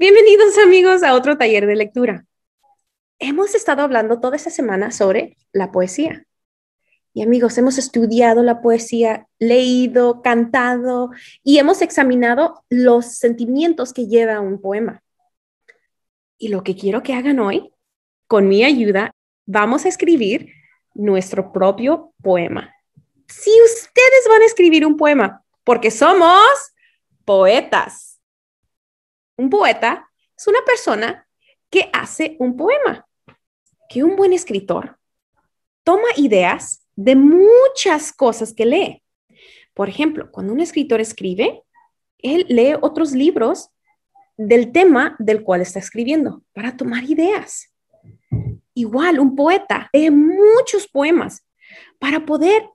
Bienvenidos amigos a otro taller de lectura. Hemos estado hablando toda esta semana sobre la poesía. Y amigos, hemos estudiado la poesía, leído, cantado y hemos examinado los sentimientos que lleva un poema. Y lo que quiero que hagan hoy, con mi ayuda, vamos a escribir nuestro propio poema. Si ustedes van a escribir un poema, porque somos poetas. Un poeta es una persona que hace un poema. Que un buen escritor toma ideas de muchas cosas que lee. Por ejemplo, cuando un escritor escribe, él lee otros libros del tema del cual está escribiendo para tomar ideas. Igual, un poeta lee muchos poemas para poder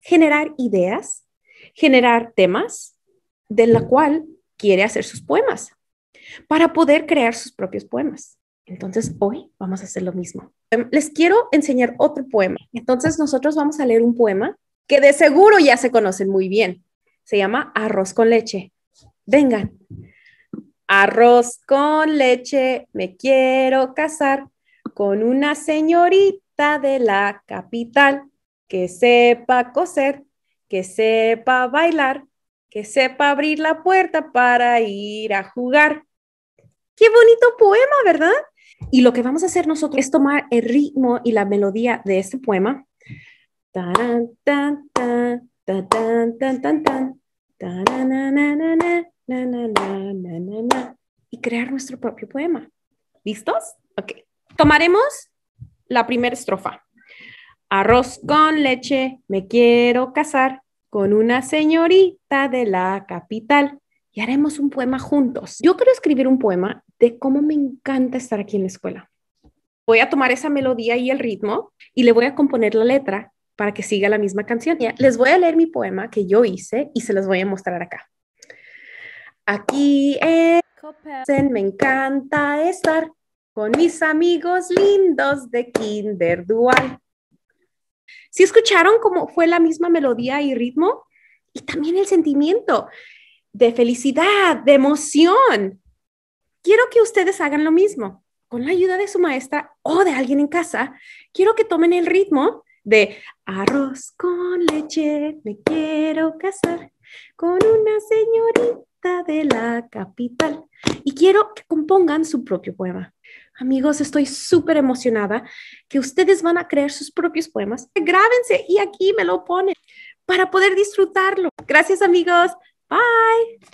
generar ideas, generar temas de la cual quiere hacer sus poemas para poder crear sus propios poemas. Entonces, hoy vamos a hacer lo mismo. Em, les quiero enseñar otro poema. Entonces, nosotros vamos a leer un poema que de seguro ya se conocen muy bien. Se llama Arroz con leche. Vengan. Arroz con leche, me quiero casar con una señorita de la capital que sepa coser, que sepa bailar, que sepa abrir la puerta para ir a jugar. Qué bonito poema, ¿verdad? Y lo que vamos a hacer nosotros es tomar el ritmo y la melodía de este poema. Y crear nuestro propio poema. ¿Listos? Ok. Tomaremos la primera estrofa. Arroz con leche, me quiero casar con una señorita de la capital y haremos un poema juntos. Yo quiero escribir un poema de cómo me encanta estar aquí en la escuela. Voy a tomar esa melodía y el ritmo y le voy a componer la letra para que siga la misma canción. Les voy a leer mi poema que yo hice y se los voy a mostrar acá. Aquí en me encanta estar con mis amigos lindos de Kinder Dual. Si escucharon cómo fue la misma melodía y ritmo? Y también el sentimiento de felicidad, de emoción. Quiero que ustedes hagan lo mismo. Con la ayuda de su maestra o de alguien en casa, quiero que tomen el ritmo de arroz con leche, me quiero casar con una señorita de la capital y quiero que compongan su propio poema. Amigos, estoy súper emocionada que ustedes van a crear sus propios poemas. Grábense y aquí me lo ponen para poder disfrutarlo. Gracias amigos. Bye.